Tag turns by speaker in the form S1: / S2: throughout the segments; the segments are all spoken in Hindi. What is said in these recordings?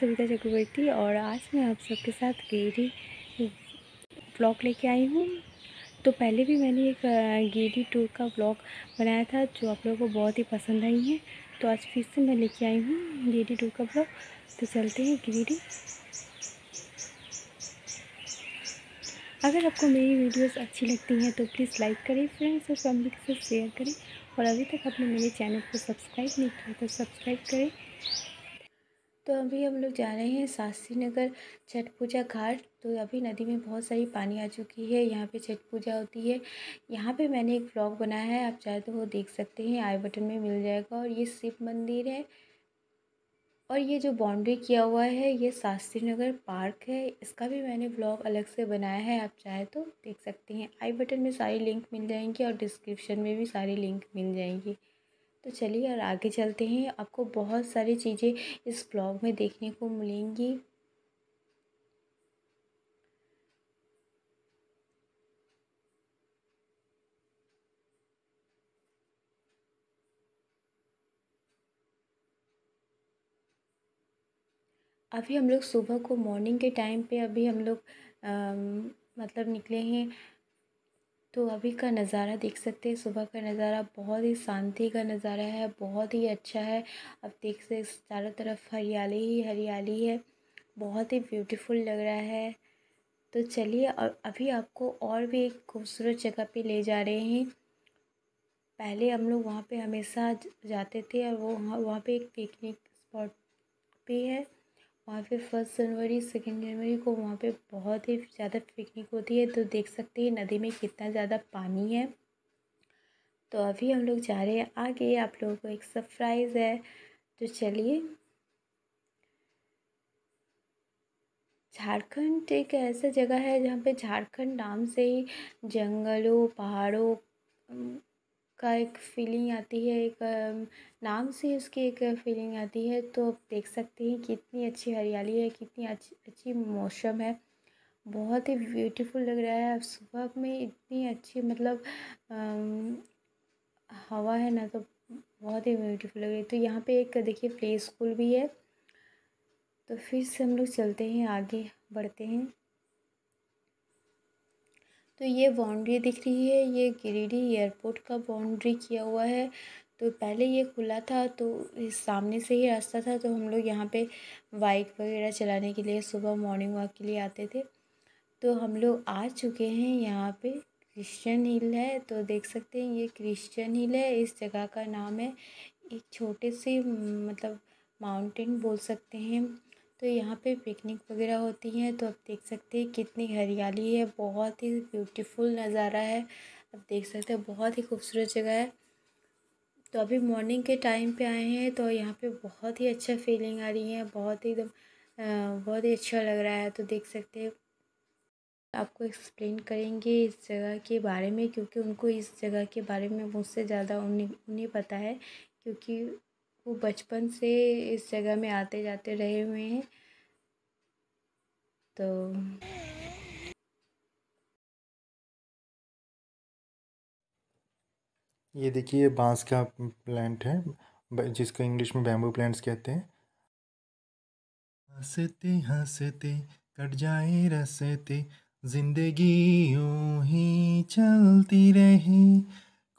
S1: सविता चक्रवर्ती और आज मैं आप सबके साथ गेरी ब्लॉग लेके आई हूँ तो पहले भी मैंने एक गेरी टूर का ब्लॉग बनाया था जो आप लोगों को बहुत ही पसंद आई है तो आज फिर से मैं लेके आई हूँ गेरी टूर का ब्लॉग तो चलते हैं गिरी अगर आपको मेरी वीडियोस अच्छी लगती हैं तो प्लीज़ लाइक करें फ्रेंड्स और फैमिली के साथ शेयर करें और अभी तक आपने मेरे चैनल को सब्सक्राइब नहीं किया तो सब्सक्राइब करें तो अभी हम लोग जा रहे हैं शास्त्री नगर छठ पूजा घाट तो अभी नदी में बहुत सारी पानी आ चुकी है यहाँ पे छठ पूजा होती है यहाँ पे मैंने एक ब्लॉग बनाया है आप चाहे तो वो देख सकते हैं आई बटन में मिल जाएगा और ये शिव मंदिर है और ये जो बाउंड्री किया हुआ है ये शास्त्री नगर पार्क है इसका भी मैंने ब्लॉग अलग से बनाया है आप चाहे तो देख सकते हैं आई बटन में सारी लिंक मिल जाएंगी और डिस्क्रिप्शन में भी सारी लिंक मिल जाएंगी तो चलिए और आगे चलते हैं आपको बहुत सारी चीज़ें इस ब्लॉग में देखने को मिलेंगी अभी हम लोग सुबह को मॉर्निंग के टाइम पे अभी हम लोग मतलब निकले हैं तो अभी का नज़ारा देख सकते हैं सुबह का नज़ारा बहुत ही शांति का नज़ारा है बहुत ही अच्छा है अब देख सकते चारों तरफ हरियाली ही हरियाली है बहुत ही ब्यूटीफुल लग रहा है तो चलिए और अभी आपको और भी एक खूबसूरत जगह पे ले जा रहे हैं पहले हम लोग वहाँ पे हमेशा जाते थे और वो वहाँ वहाँ पे एक पिकनिक स्पॉट भी है वहाँ पे फर्स्ट जनवरी सेकेंड जनवरी को वहाँ पे बहुत ही ज़्यादा पिकनिक होती है तो देख सकते हैं नदी में कितना ज़्यादा पानी है तो अभी हम लोग जा रहे हैं आगे आप लोगों को एक सरप्राइज़ है तो चलिए झारखंड एक ऐसा जगह है जहाँ पे झारखंड नाम से ही जंगलों पहाड़ों का एक फीलिंग आती है एक नाम से इसकी एक फीलिंग आती है तो आप देख सकते हैं कितनी अच्छी हरियाली है कितनी अच्छी अच्छी मौसम है बहुत ही ब्यूटीफुल लग रहा है सुबह में इतनी अच्छी मतलब हवा है ना तो बहुत ही ब्यूटीफुल लग रही है तो यहाँ पे एक देखिए प्ले स्कूल भी है तो फिर से हम लोग चलते हैं आगे बढ़ते हैं तो ये बाउंड्री दिख रही है ये गिरिडीह एयरपोर्ट का बाउंड्री किया हुआ है तो पहले ये खुला था तो सामने से ही रास्ता था तो हम लोग यहाँ पे बाइक वगैरह चलाने के लिए सुबह मॉर्निंग वॉक के लिए आते थे तो हम लोग आ चुके हैं यहाँ पे क्रिश्चियन हिल है तो देख सकते हैं ये क्रिश्चियन हिल है इस जगह का नाम है एक छोटे से मतलब माउंटेन बोल सकते हैं तो यहाँ पे पिकनिक वगैरह होती हैं तो आप देख सकते हैं कितनी हरियाली है बहुत ही ब्यूटीफुल नज़ारा है आप देख सकते हैं बहुत ही खूबसूरत जगह है तो अभी मॉर्निंग के टाइम पे आए हैं तो यहाँ पे बहुत ही अच्छा फीलिंग आ रही है बहुत ही एकदम बहुत ही अच्छा लग रहा है तो देख सकते हैं आपको एक्सप्लेन करेंगे इस जगह के बारे में क्योंकि उनको इस जगह के बारे में मुझसे ज़्यादा उन्हें उन्हें पता है क्योंकि वो बचपन से इस जगह में आते जाते रहे हुए हैं तो
S2: ये देखिए बांस का प्लांट है जिसको इंग्लिश में बैम्बू प्लांट्स कहते हैं हंसते हंसते कट जाए रसते जिंदगी यूं ही चलती रहे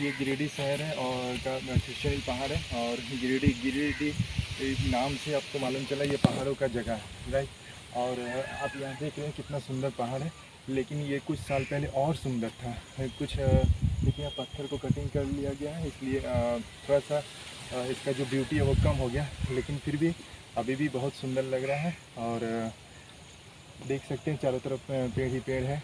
S2: ये गिरिडीह शहर है और खिश्चरी पहाड़ है और गिरिडी गिरिडीह नाम से आपको मालूम चला ये पहाड़ों का जगह है राइट और आप यहाँ देख रहे हैं कितना सुंदर पहाड़ है लेकिन ये कुछ साल पहले और सुंदर था कुछ देखिए पत्थर को कटिंग कर लिया गया है इसलिए थोड़ा सा इसका जो ब्यूटी है वो कम हो गया लेकिन फिर भी अभी भी बहुत सुंदर लग रहा है और देख सकते हैं चारों तरफ पेड़ ही पेड़ है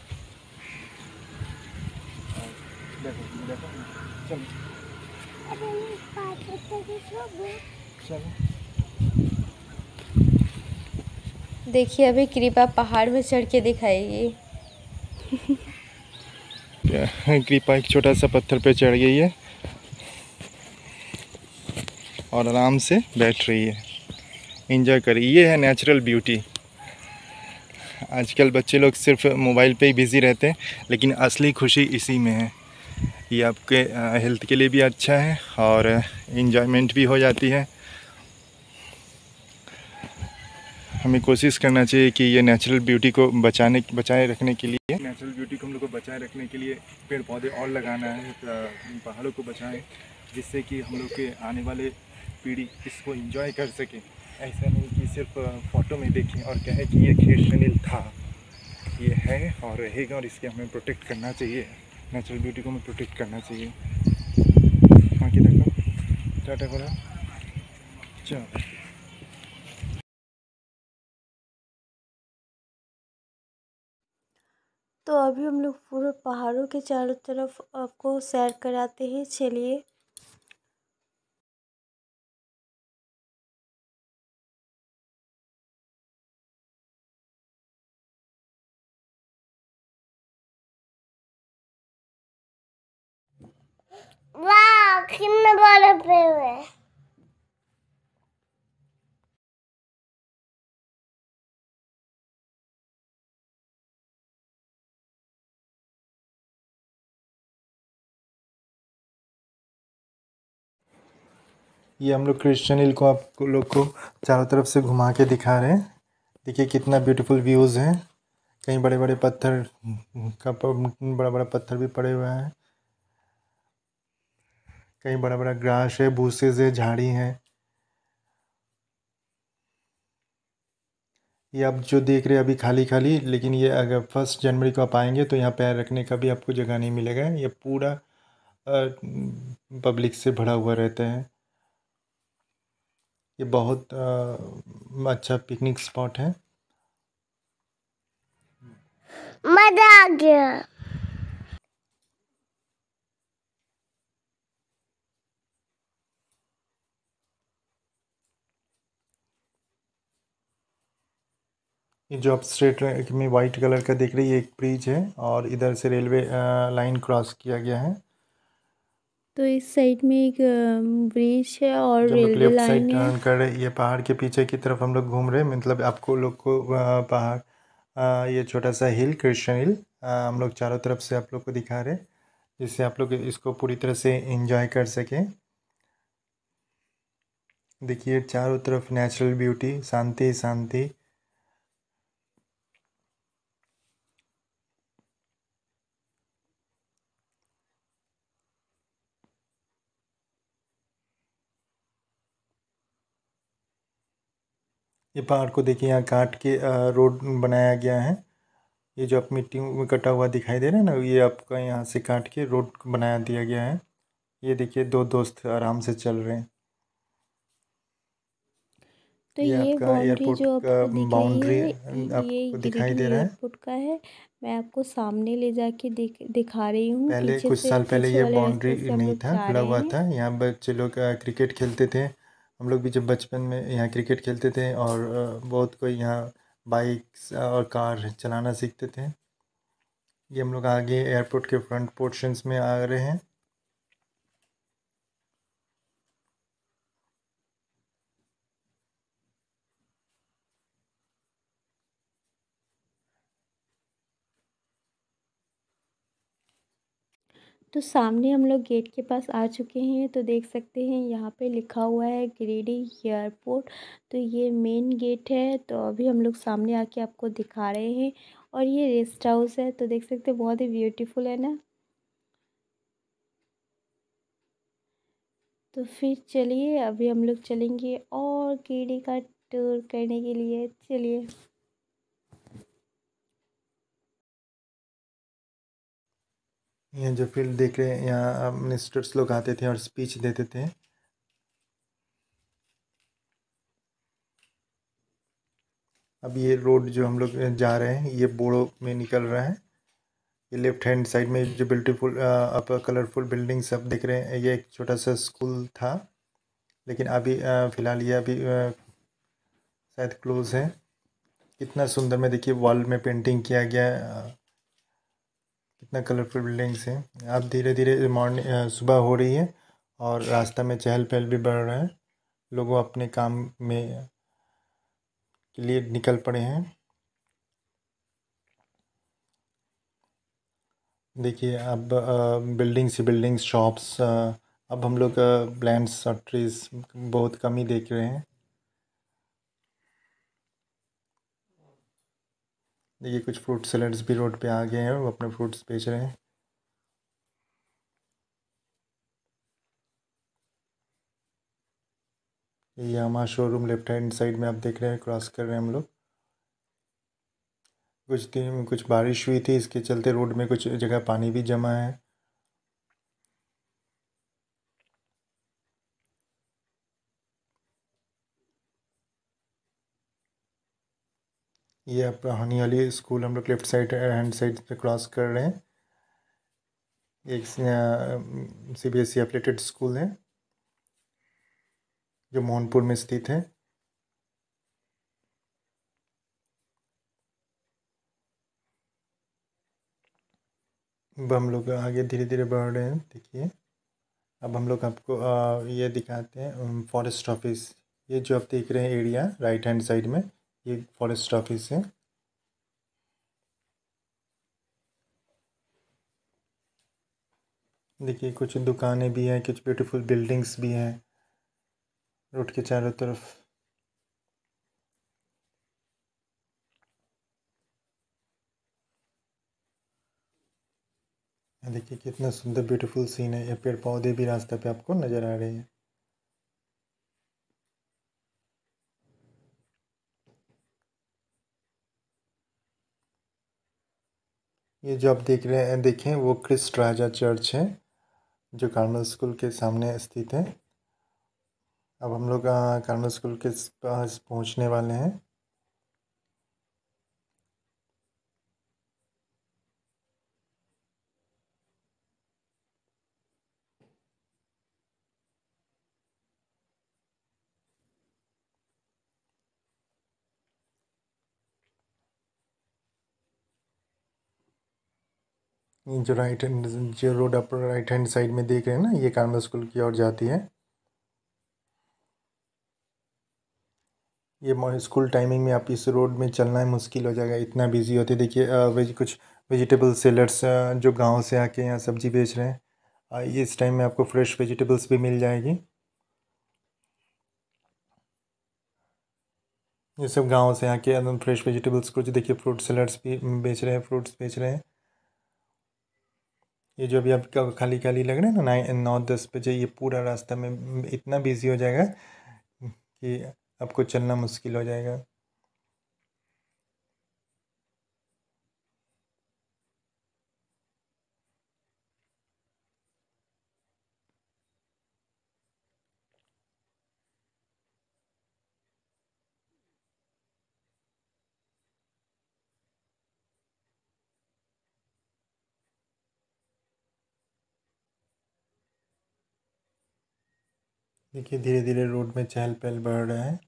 S1: देखिए अभी कृपा पहाड़ में चढ़ के दिखाएगी
S2: कृपा एक छोटा सा पत्थर पे चढ़ गई है और आराम से बैठ रही है इंजॉय करिए ये है नेचुरल ब्यूटी आजकल बच्चे लोग सिर्फ मोबाइल पे ही बिज़ी रहते हैं लेकिन असली खुशी इसी में है ये आपके हेल्थ के लिए भी अच्छा है और इन्जॉयमेंट भी हो जाती है हमें कोशिश करना चाहिए कि ये नेचुरल ब्यूटी को बचाने बचाए रखने के लिए नेचुरल ब्यूटी को हम लोग को बचाए रखने के लिए पेड़ पौधे और लगाना है पहाड़ों को बचाएं जिससे कि हम लोग के आने वाले पीढ़ी इसको एंजॉय कर सके ऐसा नहीं कि सिर्फ फ़ोटो में देखें और कहें कि ये खेत सुनील था ये है और रहेगा और इसके हमें प्रोटेक्ट करना चाहिए नेचुरल ब्यूटी को हमें प्रोटेक्ट करना चाहिए बाकी देखो टाटा बोला चलो
S1: तो अभी हम लोग पूरे पहाड़ों के चारों तरफ आपको सैर कराते हैं चलिए
S2: आखिर में बड़ा ये हम लोग क्रिश्चियन हिल को आप लोग को चारों तरफ से घुमा के दिखा रहे हैं देखिए कितना ब्यूटीफुल व्यूज़ हैं कहीं बड़े बड़े पत्थर का बड़ा बड़ा पत्थर भी पड़े हुए हैं कहीं बड़ा बड़ा ग्रास है बूसेज है झाड़ी है ये आप जो देख रहे हैं अभी खाली खाली लेकिन ये अगर फर्स्ट जनवरी को आप आएंगे तो यहाँ पैर रखने का भी आपको जगह नहीं मिलेगा ये पूरा पब्लिक से भरा हुआ रहता है ये बहुत आ, अच्छा पिकनिक स्पॉट है मज़ा आ गया ये जो आप स्ट्रेट में वाइट कलर का देख रही ये एक ब्रिज है और इधर से रेलवे लाइन क्रॉस किया गया है
S1: तो इस साइड में एक ब्रिज है और रेलवे लाइन टर्न
S2: कर रहे ये पहाड़ के पीछे की तरफ हम लोग घूम रहे हैं मतलब आपको लोग को पहाड़ ये छोटा सा हिल क्रिश्चन हिल हम लोग चारों तरफ से आप लोग को दिखा रहे हैं जिससे आप लोग इसको पूरी तरह से इंजॉय कर सकें देखिए चारों तरफ नेचुरल ब्यूटी शांति शांति ये पहाड़ को देखिए यहाँ काट के रोड बनाया गया है ये जो आप मिट्टी में कटा हुआ दिखाई दे रहा है ना ये आपका यहाँ से काट के रोड बनाया दिया गया है ये देखिए दो दोस्त आराम से चल रहे हैं
S1: तो ये, ये आपका एयरपोर्ट का बाउंड्री आपको दिखाई दे रहा है एयरपोर्ट का है मैं आपको सामने ले जाके दिखा रही हूँ पहले कुछ साल पहले ये बाउंड्री
S2: नहीं था खुला हुआ था यहाँ बच्चे लोग क्रिकेट खेलते थे हम लोग भी जब बचपन में यहाँ क्रिकेट खेलते थे और बहुत कोई यहाँ बाइक्स और कार चलाना सीखते थे ये हम लोग आगे एयरपोर्ट के फ्रंट पोर्शंस में आ रहे हैं
S1: तो सामने हम लोग गेट के पास आ चुके हैं तो देख सकते हैं यहाँ पे लिखा हुआ है ग्रीडी एयरपोर्ट तो ये मेन गेट है तो अभी हम लोग सामने आके आपको दिखा रहे हैं और ये रेस्ट हाउस है तो देख सकते हैं बहुत ही ब्यूटीफुल है ना तो फिर चलिए अभी हम लोग चलेंगे और कीड़ी का टूर करने के लिए चलिए
S2: यहाँ जो फील्ड देख रहे हैं यहाँ मिनिस्टर्स लोग आते थे और स्पीच देते थे अब ये रोड जो हम लोग जा रहे हैं ये बोड़ो में निकल रहा है ये लेफ्ट हैंड साइड में जो ब्यूटीफुल आप कलरफुल बिल्डिंग सब देख रहे हैं ये एक छोटा सा स्कूल था लेकिन अभी फ़िलहाल ये अभी शायद क्लोज़ है कितना सुंदर में देखिए वॉल में पेंटिंग किया गया कितना कलरफुल बिल्डिंग्स हैं अब धीरे धीरे मॉर्निंग सुबह हो रही है और रास्ता में चहल पहल भी बढ़ रहा है लोग अपने काम में के लिए निकल पड़े हैं देखिए अब बिल्डिंग्स ही बिल्डिंग्स शॉप्स अब हम लोग प्लांट्स और ट्रीज बहुत कम ही देख रहे हैं देखिए कुछ फ्रूट सेलर्स भी रोड पे आ गए हैं वो अपने फ्रूट्स बेच रहे हैं ये हमारा शोरूम लेफ्ट हैंड साइड में आप देख रहे हैं क्रॉस कर रहे हैं हम लोग कुछ दिन कुछ बारिश हुई थी इसके चलते रोड में कुछ जगह पानी भी जमा है ये अपना हनी अली स्कूल हम लोग लेफ्ट साइड हैंड साइड पे क्रॉस कर रहे हैं एक C B e S E affiliated school है जो मोहनपुर में स्थित है अब हम लोग आगे धीरे धीरे बढ़ रहे हैं देखिए अब हम लोग आपको ये दिखाते हैं फॉरेस्ट ऑफिस ये जो आप देख रहे हैं एरिया राइट हैंड साइड में ये फॉरेस्ट ऑफिस है देखिए कुछ दुकानें भी हैं कुछ ब्यूटीफुल बिल्डिंग्स भी हैं रोड के चारों तरफ देखिए कितना सुंदर ब्यूटीफुल सीन है ये पेड़ पौधे भी रास्ते पे आपको नज़र आ रहे हैं ये जो आप देख रहे हैं देखें वो क्रिस्ट राजा चर्च है जो कार्मल स्कूल के सामने स्थित है अब हम लोग कार्मल स्कूल के पास पहुंचने वाले हैं जो राइट हैंड जो रोड आप राइट हैंड साइड में देख रहे हैं ना ये कानवा स्कूल की ओर जाती है ये स्कूल टाइमिंग में आप इस रोड में चलना मुश्किल हो जाएगा इतना बिजी होते देखिए वेज कुछ वेजिटेबल सेलर्स जो गांव से आके यहाँ सब्जी बेच रहे हैं इस टाइम में आपको फ्रेश वेजिटेबल्स भी मिल जाएगी ये सब गांव से आके फ्रेश वेजिटेबल्स कुछ देखिए फ्रूट सेलर्स भी बेच रहे हैं फ्रूट्स बेच रहे हैं ये जो अभी आपका खाली खाली लग रहा है ना नाइन नौ दस बजे ये पूरा रास्ता में इतना बिजी हो जाएगा कि आपको चलना मुश्किल हो जाएगा देखिए धीरे धीरे रोड में चहल पहल बढ़ रहे हैं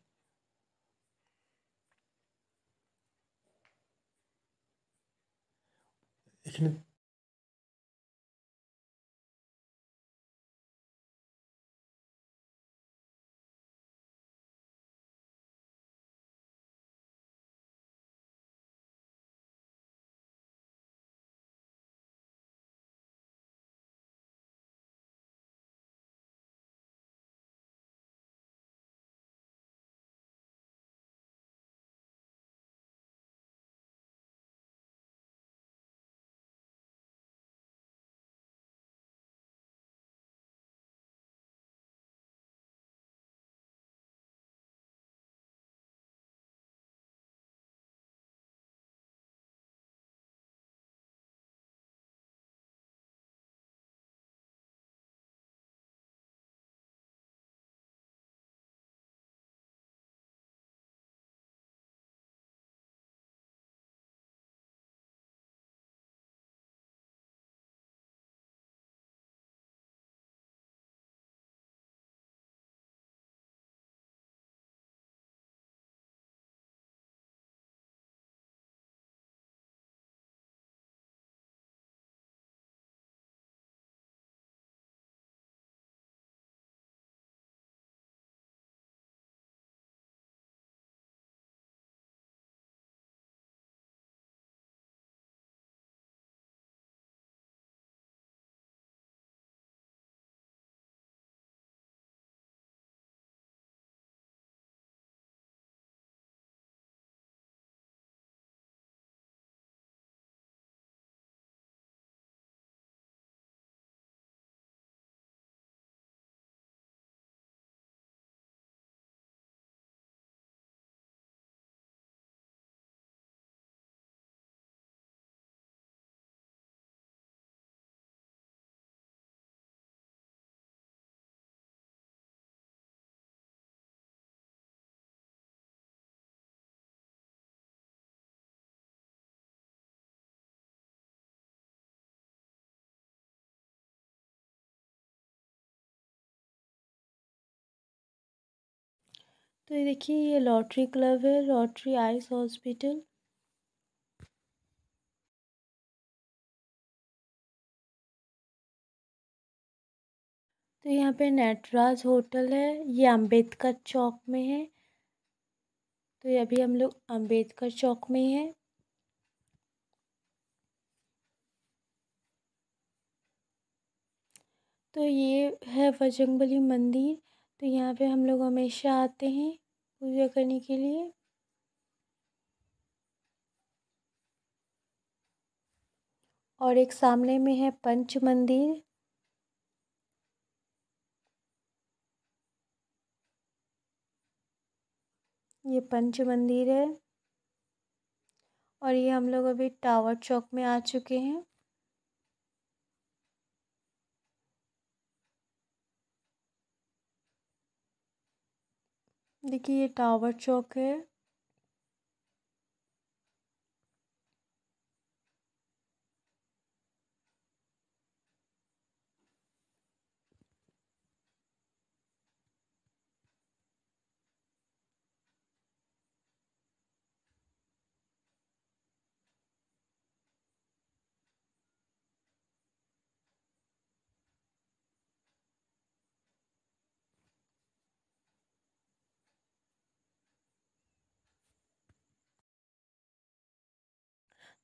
S2: এখানে
S1: तो ये देखिए ये लॉटरी क्लब है लॉटरी आइस हॉस्पिटल तो यहाँ पे नटराज होटल है ये अंबेडकर चौक में है तो ये अभी हम लोग अंबेडकर चौक में हैं तो ये है बजरंगबली मंदिर तो यहाँ पे हम लोग हमेशा आते हैं पूजा करने के लिए और एक सामने में है पंच मंदिर ये पंच मंदिर है और ये हम लोग अभी टावर चौक में आ चुके हैं देखिए ये टावर चौक है।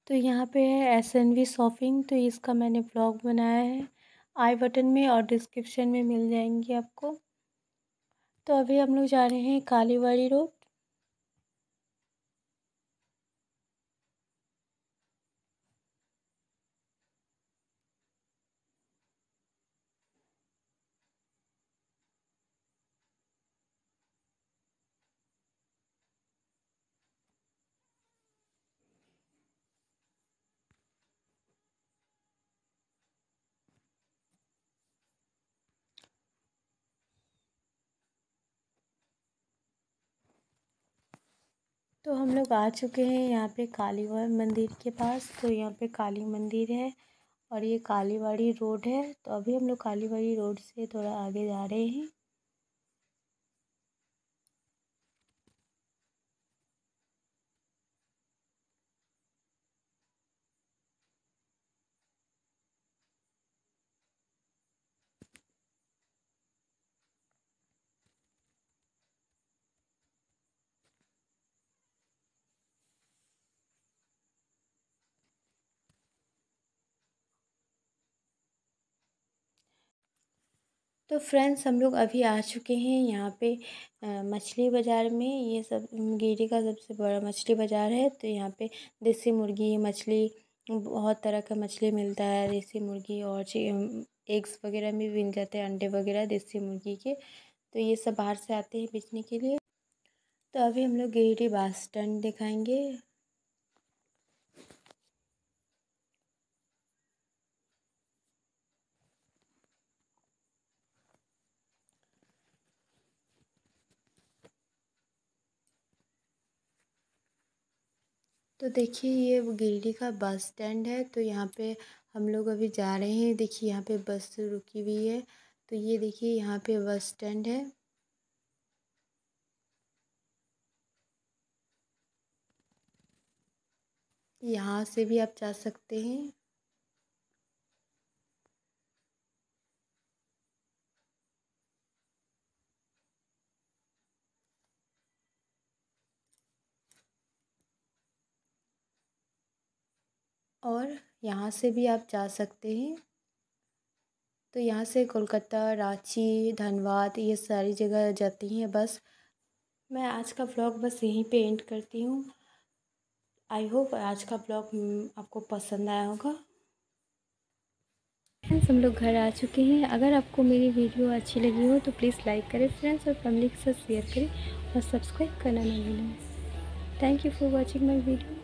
S1: तो यहाँ पे है एस एन वी शॉपिंग तो इसका मैंने ब्लॉग बनाया है आई बटन में और डिस्क्रिप्शन में मिल जाएंगी आपको तो अभी हम लोग जा रहे हैं कालीवाड़ी रोड तो हम लोग आ चुके हैं यहाँ पे कालीवाड़ मंदिर के पास तो यहाँ पे काली मंदिर है और ये कालीवाड़ी रोड है तो अभी हम लोग कालीवाड़ी रोड से थोड़ा आगे जा रहे हैं तो फ्रेंड्स हम लोग अभी आ चुके हैं यहाँ पे मछली बाज़ार में ये सब गिरी का सबसे बड़ा मछली बाज़ार है तो यहाँ पे देसी मुर्गी मछली बहुत तरह का मछली मिलता है देसी मुर्गी और एग्स वगैरह भी मिल जाते हैं अंडे वगैरह देसी मुर्गी के तो ये सब बाहर से आते हैं बेचने के लिए तो अभी हम लोग गिरी बस स्टैंड दिखाएँगे तो देखिए ये गिरडी का बस स्टैंड है तो यहाँ पे हम लोग अभी जा रहे हैं देखिए यहाँ पे बस रुकी हुई है तो ये देखिए यहाँ पे बस स्टैंड है यहाँ से भी आप जा सकते हैं और यहाँ से भी आप जा सकते हैं तो यहाँ से कोलकाता रांची धनबाद ये सारी जगह जाती हैं बस मैं आज का ब्लॉग बस यहीं पे एंड करती हूँ आई होप आज का ब्लॉग हम्म, आपको पसंद आया होगा फ्रेंड्स हम लोग घर आ चुके हैं अगर आपको मेरी वीडियो अच्छी लगी हो तो प्लीज़ लाइक करें फ्रेंड्स और फैमिली के साथ शेयर करें और सब्सक्राइब करना ना भूलें thank you for watching my video